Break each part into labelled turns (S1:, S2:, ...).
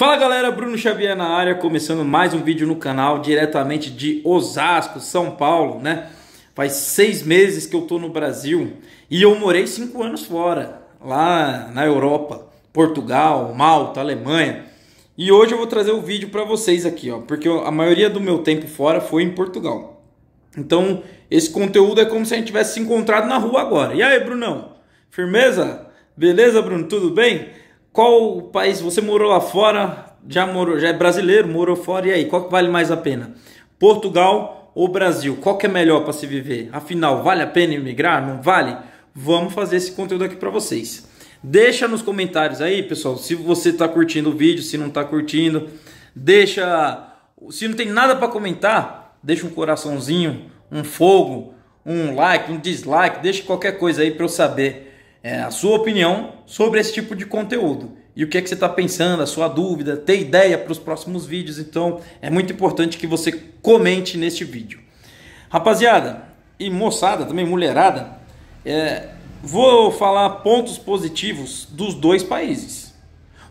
S1: Fala galera, Bruno Xavier na área, começando mais um vídeo no canal diretamente de Osasco, São Paulo, né? Faz seis meses que eu tô no Brasil e eu morei cinco anos fora, lá na Europa, Portugal, Malta, Alemanha. E hoje eu vou trazer o um vídeo para vocês aqui, ó, porque a maioria do meu tempo fora foi em Portugal. Então esse conteúdo é como se a gente tivesse se encontrado na rua agora. E aí, Brunão? Firmeza? Beleza, Bruno? Tudo bem? Qual país você morou lá fora? Já morou, já é brasileiro, morou fora e aí, qual que vale mais a pena? Portugal ou Brasil? Qual que é melhor para se viver? Afinal, vale a pena emigrar? Não vale? Vamos fazer esse conteúdo aqui para vocês. Deixa nos comentários aí, pessoal, se você está curtindo o vídeo, se não está curtindo, deixa se não tem nada para comentar, deixa um coraçãozinho, um fogo, um like, um dislike, deixa qualquer coisa aí para eu saber é, a sua opinião sobre esse tipo de conteúdo. E o que é que você está pensando, a sua dúvida, ter ideia para os próximos vídeos. Então é muito importante que você comente neste vídeo. Rapaziada e moçada, também mulherada, é, vou falar pontos positivos dos dois países.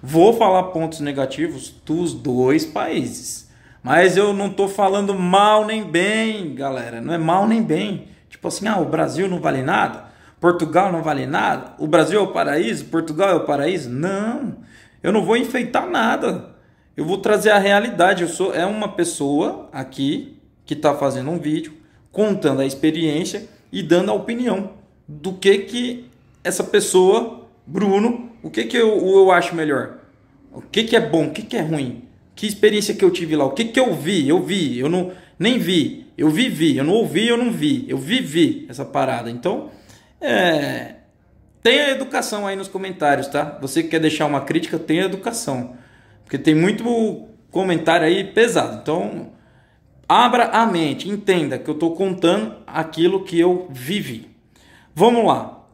S1: Vou falar pontos negativos dos dois países. Mas eu não estou falando mal nem bem, galera. Não é mal nem bem. Tipo assim, ah, o Brasil não vale nada. Portugal não vale nada? O Brasil é o paraíso? Portugal é o paraíso? Não. Eu não vou enfeitar nada. Eu vou trazer a realidade. Eu sou é uma pessoa aqui que está fazendo um vídeo contando a experiência e dando a opinião do que que essa pessoa, Bruno, o que que eu, eu acho melhor? O que que é bom? O que que é ruim? Que experiência que eu tive lá? O que que eu vi? Eu vi. Eu não nem vi. Eu vivi. Eu não ouvi. Eu não vi. Eu vivi essa parada. Então é, tem educação aí nos comentários, tá? Você que quer deixar uma crítica, tem educação. Porque tem muito comentário aí pesado. Então, abra a mente, entenda que eu estou contando aquilo que eu vivi. Vamos lá.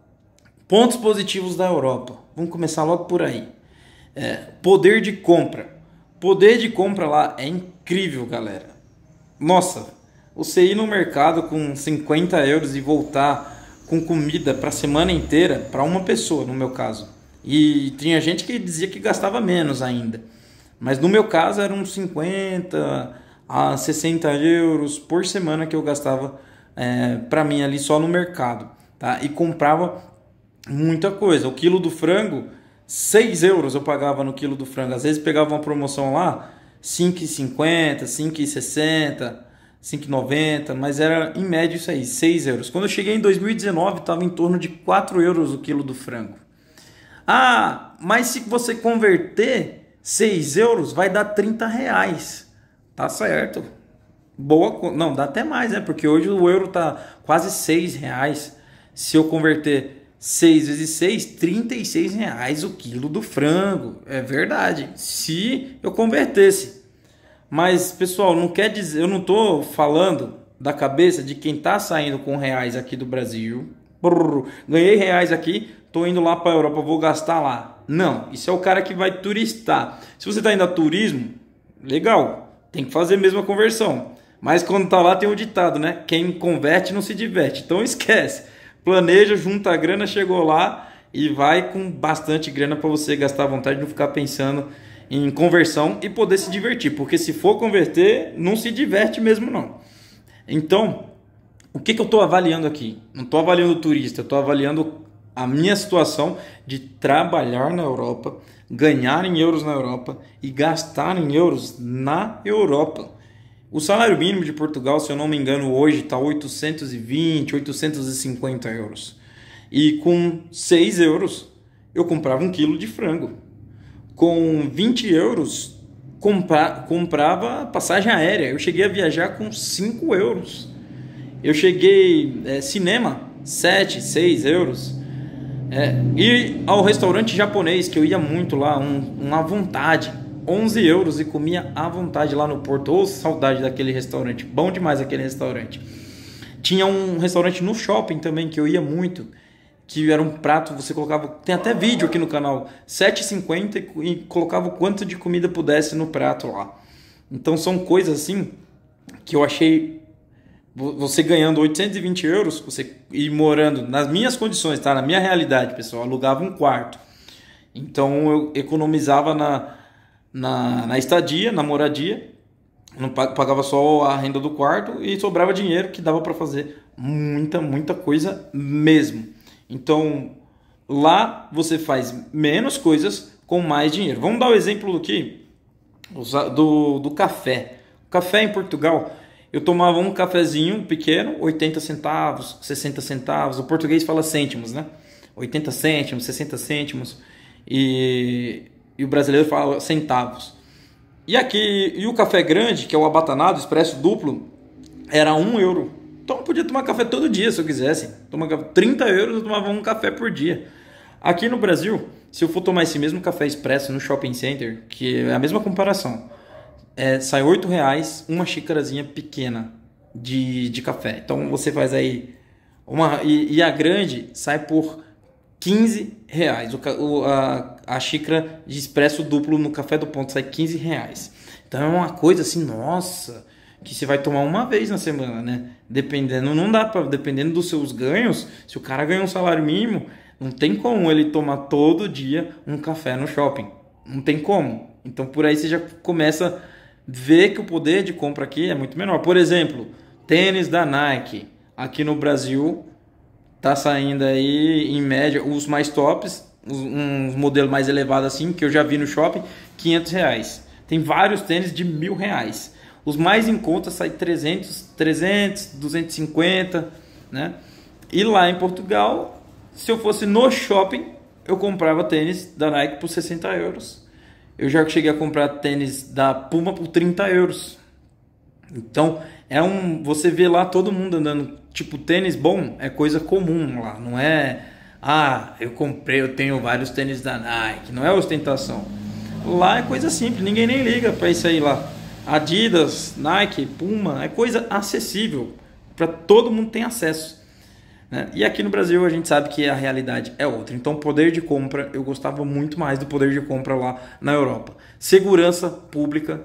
S1: Pontos positivos da Europa. Vamos começar logo por aí. É, poder de compra. Poder de compra lá é incrível, galera. Nossa, você ir no mercado com 50 euros e voltar com comida para a semana inteira para uma pessoa, no meu caso. E tinha gente que dizia que gastava menos ainda. Mas no meu caso eram 50 a 60 euros por semana que eu gastava é, para mim ali só no mercado. Tá? E comprava muita coisa. O quilo do frango, 6 euros eu pagava no quilo do frango. Às vezes pegava uma promoção lá, 5,50, 5,60 5,90, mas era em média isso aí, 6 euros. Quando eu cheguei em 2019, estava em torno de 4 euros o quilo do frango. Ah, mas se você converter 6 euros, vai dar 30 reais. Tá certo. Boa, não, dá até mais, né? Porque hoje o euro tá quase 6 reais. Se eu converter 6 vezes 6, 36 reais o quilo do frango. É verdade. Se eu convertesse. Mas, pessoal, não quer dizer, eu não estou falando da cabeça de quem está saindo com reais aqui do Brasil. Brrr, ganhei reais aqui, estou indo lá para a Europa, vou gastar lá. Não, isso é o cara que vai turistar. Se você está indo a turismo, legal, tem que fazer a mesma conversão. Mas quando tá lá tem o um ditado, né? Quem converte não se diverte. Então esquece. Planeja, junta a grana, chegou lá e vai com bastante grana para você gastar à vontade, não ficar pensando em conversão e poder se divertir, porque se for converter, não se diverte mesmo não. Então, o que, que eu estou avaliando aqui? Não estou avaliando o turista, estou avaliando a minha situação de trabalhar na Europa, ganhar em euros na Europa e gastar em euros na Europa. O salário mínimo de Portugal, se eu não me engano, hoje está 820, 850 euros. E com 6 euros eu comprava um quilo de frango com 20 euros compra, comprava passagem aérea. Eu cheguei a viajar com 5 euros. Eu cheguei é, cinema 7, 6 euros. É, ir ao restaurante japonês, que eu ia muito lá, um, um à vontade, 11 euros e comia à vontade lá no Porto. Ô, oh, saudade daquele restaurante, bom demais aquele restaurante. Tinha um restaurante no shopping também que eu ia muito que era um prato, você colocava, tem até vídeo aqui no canal, 7,50 e colocava o quanto de comida pudesse no prato lá. Então são coisas assim que eu achei você ganhando 820 euros, você e morando nas minhas condições, tá? Na minha realidade, pessoal, alugava um quarto. Então eu economizava na, na, na estadia, na moradia, não pagava só a renda do quarto e sobrava dinheiro que dava para fazer muita, muita coisa mesmo. Então, lá você faz menos coisas com mais dinheiro. Vamos dar o um exemplo do que? Do, do café. café em Portugal, eu tomava um cafezinho pequeno, 80 centavos, 60 centavos. O português fala cêntimos, né? 80 cêntimos, 60 cêntimos. E, e o brasileiro fala centavos. E aqui, e o café grande, que é o abatanado, expresso duplo, era 1 euro. Então eu podia tomar café todo dia se eu quisesse. Tomar 30 euros eu tomava um café por dia. Aqui no Brasil, se eu for tomar esse mesmo café expresso no shopping center, que é a mesma comparação, é, sai 8 reais uma xícarazinha pequena de, de café. Então você faz aí uma e, e a grande sai por 15 reais. O, a, a xícara de expresso duplo no café do ponto sai 15 reais. Então é uma coisa assim, nossa, que você vai tomar uma vez na semana, né? Dependendo, não dá para dependendo dos seus ganhos, se o cara ganha um salário mínimo, não tem como ele tomar todo dia um café no shopping. Não tem como. Então por aí você já começa a ver que o poder de compra aqui é muito menor. Por exemplo, tênis da Nike, aqui no Brasil tá saindo aí em média os mais tops, um modelo mais elevado assim que eu já vi no shopping, 500 reais. Tem vários tênis de mil reais. Os mais em conta saem 300, 300, 250, né? E lá em Portugal, se eu fosse no shopping, eu comprava tênis da Nike por 60 euros. Eu já cheguei a comprar tênis da Puma por 30 euros. Então, é um, você vê lá todo mundo andando, tipo, tênis bom é coisa comum lá, não é, ah, eu comprei, eu tenho vários tênis da Nike, não é ostentação. Lá é coisa simples, ninguém nem liga para isso aí lá. Adidas, Nike, Puma, é coisa acessível para todo mundo tem acesso. Né? E aqui no Brasil a gente sabe que a realidade é outra. Então, poder de compra, eu gostava muito mais do poder de compra lá na Europa. Segurança pública,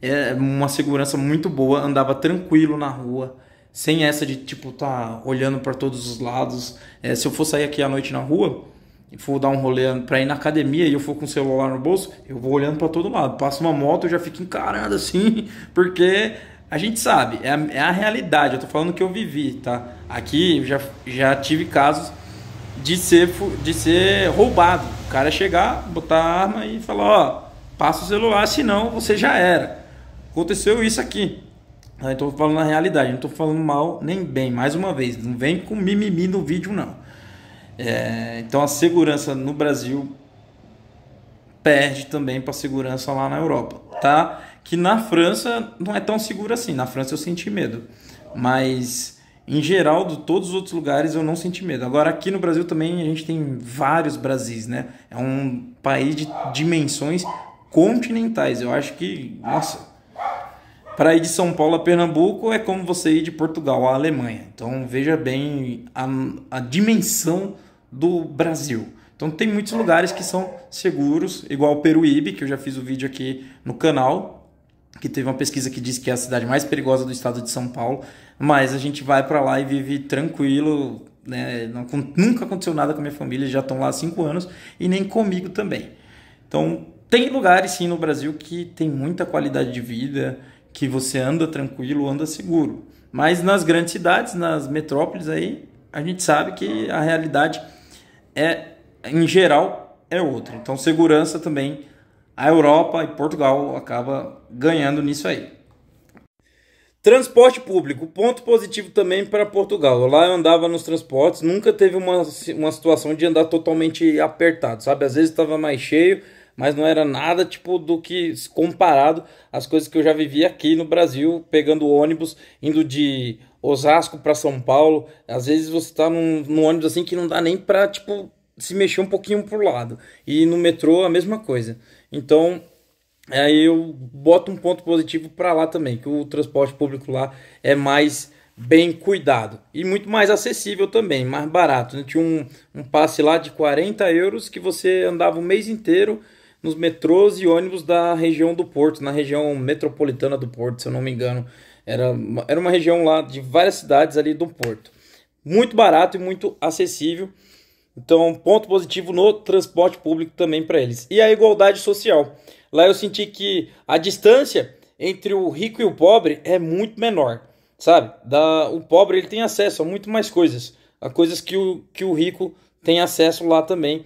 S1: é uma segurança muito boa, andava tranquilo na rua, sem essa de tipo tá olhando para todos os lados. É, se eu for sair aqui à noite na rua, for dar um rolê para ir na academia e eu for com o celular no bolso, eu vou olhando para todo lado. Passa uma moto, eu já fico encarando assim, porque a gente sabe, é a, é a realidade. Eu tô falando que eu vivi, tá? Aqui eu já, já tive casos de ser, de ser roubado. O cara chegar, botar a arma e falar, ó, passa o celular, senão você já era. Aconteceu isso aqui. Então falando a realidade, não tô falando mal nem bem. Mais uma vez, não vem com mimimi no vídeo não. É, então a segurança no Brasil perde também para a segurança lá na Europa, tá? Que na França não é tão segura assim. Na França eu senti medo, mas em geral de todos os outros lugares eu não senti medo. Agora aqui no Brasil também a gente tem vários Brasis, né? É um país de dimensões continentais. Eu acho que, nossa, para ir de São Paulo a Pernambuco é como você ir de Portugal à Alemanha. Então veja bem a, a dimensão do Brasil. Então tem muitos lugares que são seguros, igual o Peruíbe, que eu já fiz o vídeo aqui no canal, que teve uma pesquisa que diz que é a cidade mais perigosa do estado de São Paulo, mas a gente vai para lá e vive tranquilo, né? Não, nunca aconteceu nada com a minha família, já estão lá há cinco anos e nem comigo também. Então tem lugares sim no Brasil que tem muita qualidade de vida, que você anda tranquilo, anda seguro. Mas nas grandes cidades, nas metrópoles aí, a gente sabe que a realidade é, em geral, é outra. Então, segurança também, a Europa e Portugal acaba ganhando nisso aí. Transporte público, ponto positivo também para Portugal. Lá eu andava nos transportes, nunca teve uma, uma situação de andar totalmente apertado, sabe? Às vezes estava mais cheio, mas não era nada tipo do que comparado às coisas que eu já vivi aqui no Brasil, pegando ônibus, indo de Osasco para São Paulo. Às vezes você tá num, num ônibus assim que não dá nem para tipo se mexer um pouquinho pro lado. E no metrô a mesma coisa. Então, aí eu boto um ponto positivo para lá também, que o transporte público lá é mais bem cuidado e muito mais acessível também, mais barato. Né? Tinha um, um passe lá de 40 euros que você andava o mês inteiro nos metrôs e ônibus da região do Porto, na região metropolitana do Porto, se eu não me engano. Era uma, era uma região lá de várias cidades ali do Porto. Muito barato e muito acessível. Então, ponto positivo no transporte público também para eles. E a igualdade social. Lá eu senti que a distância entre o rico e o pobre é muito menor, sabe? Da, o pobre ele tem acesso a muito mais coisas, a coisas que o, que o rico tem acesso lá também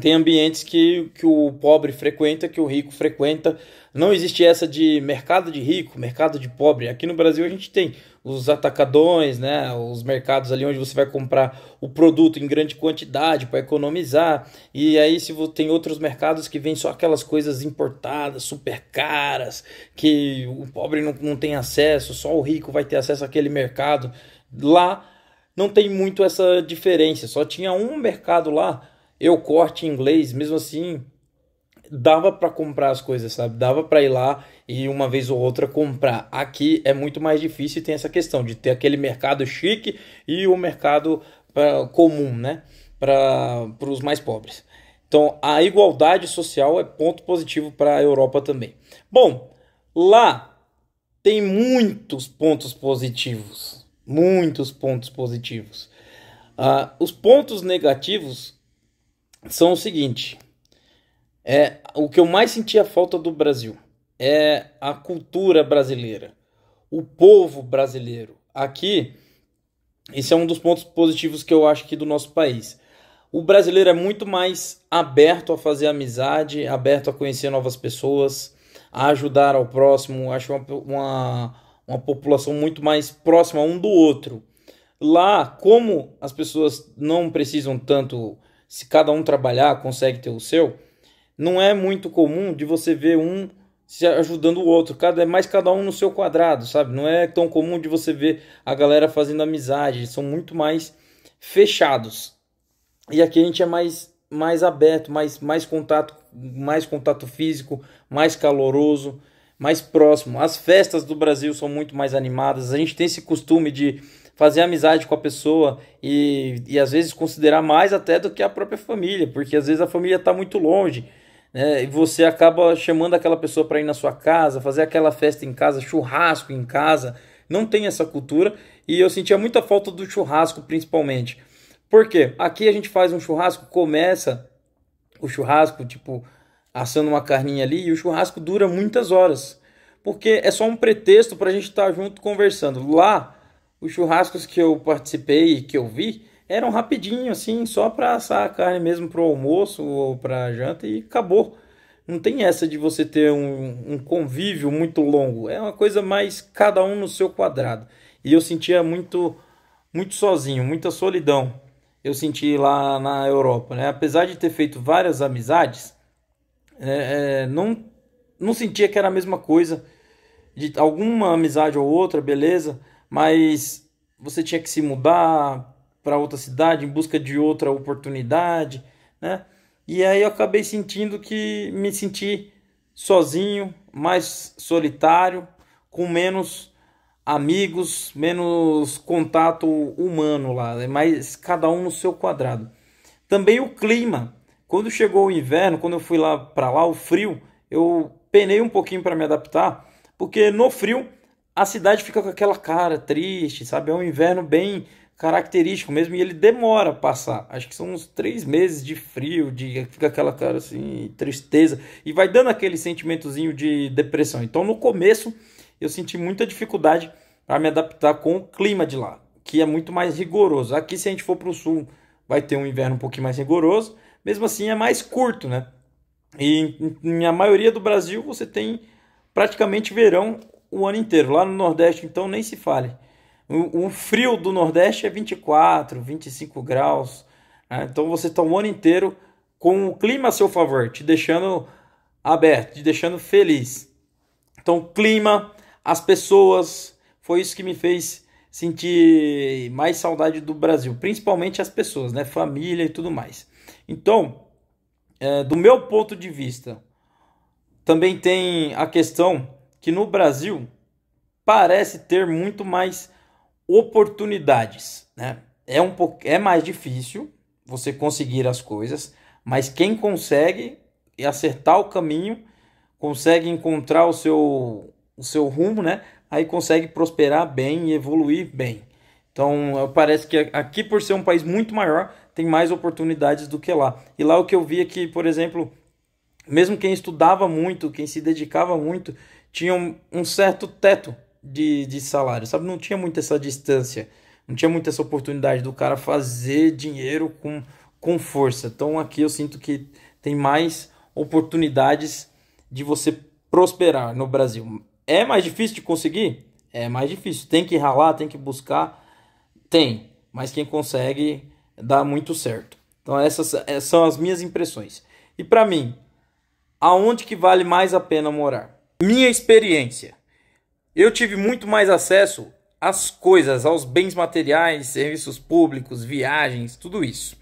S1: tem ambientes que, que o pobre frequenta, que o rico frequenta. Não existe essa de mercado de rico, mercado de pobre. Aqui no Brasil a gente tem os atacadões, né, os mercados ali onde você vai comprar o produto em grande quantidade para economizar. E aí se você tem outros mercados que vêm só aquelas coisas importadas, super caras, que o pobre não, não tem acesso, só o rico vai ter acesso àquele mercado. Lá não tem muito essa diferença. Só tinha um mercado lá eu corte em inglês, mesmo assim, dava para comprar as coisas, sabe? Dava para ir lá e uma vez ou outra comprar. Aqui é muito mais difícil e tem essa questão de ter aquele mercado chique e o mercado pra, comum, né? Para os mais pobres. Então, a igualdade social é ponto positivo para a Europa também. Bom, lá tem muitos pontos positivos. Muitos pontos positivos. Ah, os pontos negativos são o seguinte: é o que eu mais sentia falta do Brasil é a cultura brasileira, o povo brasileiro. Aqui, esse é um dos pontos positivos que eu acho aqui do nosso país. O brasileiro é muito mais aberto a fazer amizade, aberto a conhecer novas pessoas, a ajudar ao próximo. Acho uma, uma, uma população muito mais próxima um do outro. Lá, como as pessoas não precisam tanto se cada um trabalhar, consegue ter o seu, não é muito comum de você ver um se ajudando o outro, cada é mais cada um no seu quadrado, sabe? Não é tão comum de você ver a galera fazendo amizade, são muito mais fechados. E aqui a gente é mais mais aberto, mais mais contato, mais contato físico, mais caloroso, mais próximo. As festas do Brasil são muito mais animadas. A gente tem esse costume de fazer amizade com a pessoa e, e às vezes considerar mais até do que a própria família, porque às vezes a família está muito longe. Né? E você acaba chamando aquela pessoa para ir na sua casa, fazer aquela festa em casa, churrasco em casa. Não tem essa cultura e eu sentia muita falta do churrasco, principalmente. porque Aqui a gente faz um churrasco, começa o churrasco, tipo, assando uma carninha ali e o churrasco dura muitas horas. Porque é só um pretexto para a gente estar tá junto conversando. Lá os churrascos que eu participei e que eu vi eram rapidinho, assim, só para assar a carne mesmo pro almoço ou pra janta e acabou. Não tem essa de você ter um, um convívio muito longo. É uma coisa mais cada um no seu quadrado. E eu sentia muito, muito sozinho, muita solidão. Eu senti lá na Europa, né? Apesar de ter feito várias amizades, é, é não, não sentia que era a mesma coisa. De alguma amizade ou outra, beleza mas você tinha que se mudar para outra cidade em busca de outra oportunidade, né? E aí eu acabei sentindo que me senti sozinho, mais solitário, com menos amigos, menos contato humano lá, né? mas cada um no seu quadrado. Também o clima. Quando chegou o inverno, quando eu fui lá para lá, o frio, eu penei um pouquinho para me adaptar, porque no frio a cidade fica com aquela cara triste, sabe? É um inverno bem característico mesmo e ele demora a passar. Acho que são uns três meses de frio, de fica aquela cara assim, tristeza e vai dando aquele sentimentozinho de depressão. Então no começo eu senti muita dificuldade para me adaptar com o clima de lá, que é muito mais rigoroso. Aqui se a gente for para o sul vai ter um inverno um pouquinho mais rigoroso, mesmo assim é mais curto, né? E na maioria do Brasil você tem praticamente verão o ano inteiro. Lá no Nordeste, então, nem se fale. O, o frio do Nordeste é 24, 25 graus. Né? Então você está o ano inteiro com o clima a seu favor, te deixando aberto, te deixando feliz. Então, o clima, as pessoas, foi isso que me fez sentir mais saudade do Brasil, principalmente as pessoas, né? Família e tudo mais. Então, é, do meu ponto de vista, também tem a questão que no Brasil parece ter muito mais oportunidades. Né? É, um pouco é mais difícil você conseguir as coisas, mas quem consegue e acertar o caminho consegue encontrar o seu, o seu rumo, né? Aí consegue prosperar bem e evoluir bem. Então, parece que aqui, por ser um país muito maior, tem mais oportunidades do que lá. E lá o que eu via é que, por exemplo, mesmo quem estudava muito, quem se dedicava muito, tinha um, um certo teto de, de salário, sabe? Não tinha muito essa distância, não tinha muito essa oportunidade do cara fazer dinheiro com, com força. Então aqui eu sinto que tem mais oportunidades de você prosperar no Brasil. É mais difícil de conseguir? É mais difícil. Tem que ralar, tem que buscar? Tem. Mas quem consegue dá muito certo. Então essas são as minhas impressões. E para mim, aonde que vale mais a pena morar? Minha experiência. Eu tive muito mais acesso às coisas, aos bens materiais, serviços públicos, viagens, tudo isso.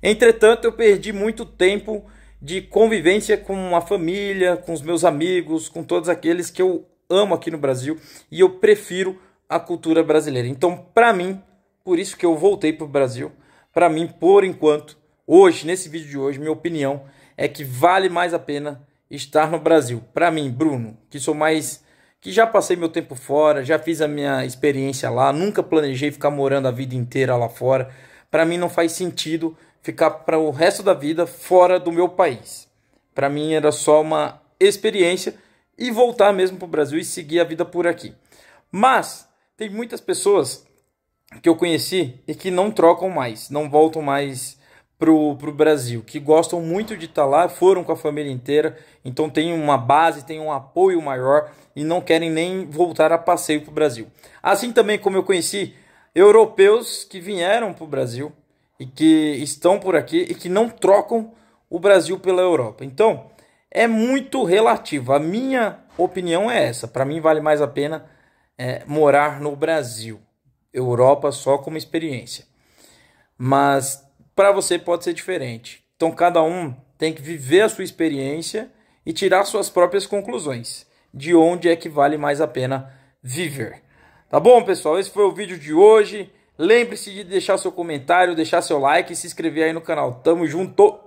S1: Entretanto, eu perdi muito tempo de convivência com a família, com os meus amigos, com todos aqueles que eu amo aqui no Brasil e eu prefiro a cultura brasileira. Então, para mim, por isso que eu voltei para o Brasil, para mim, por enquanto, hoje, nesse vídeo de hoje, minha opinião é que vale mais a pena estar no Brasil. Para mim, Bruno, que sou mais que já passei meu tempo fora, já fiz a minha experiência lá, nunca planejei ficar morando a vida inteira lá fora. Para mim não faz sentido ficar para o resto da vida fora do meu país. Para mim era só uma experiência e voltar mesmo para o Brasil e seguir a vida por aqui. Mas tem muitas pessoas que eu conheci e que não trocam mais, não voltam mais pro, pro Brasil, que gostam muito de estar tá lá, foram com a família inteira, então tem uma base, tem um apoio maior e não querem nem voltar a passeio pro Brasil. Assim também como eu conheci europeus que vieram pro Brasil e que estão por aqui e que não trocam o Brasil pela Europa. Então, é muito relativo. A minha opinião é essa. Para mim, vale mais a pena é, morar no Brasil, Europa só como experiência. Mas para você pode ser diferente. Então cada um tem que viver a sua experiência e tirar suas próprias conclusões de onde é que vale mais a pena viver. Tá bom, pessoal? Esse foi o vídeo de hoje. Lembre-se de deixar seu comentário, deixar seu like e se inscrever aí no canal. Tamo junto!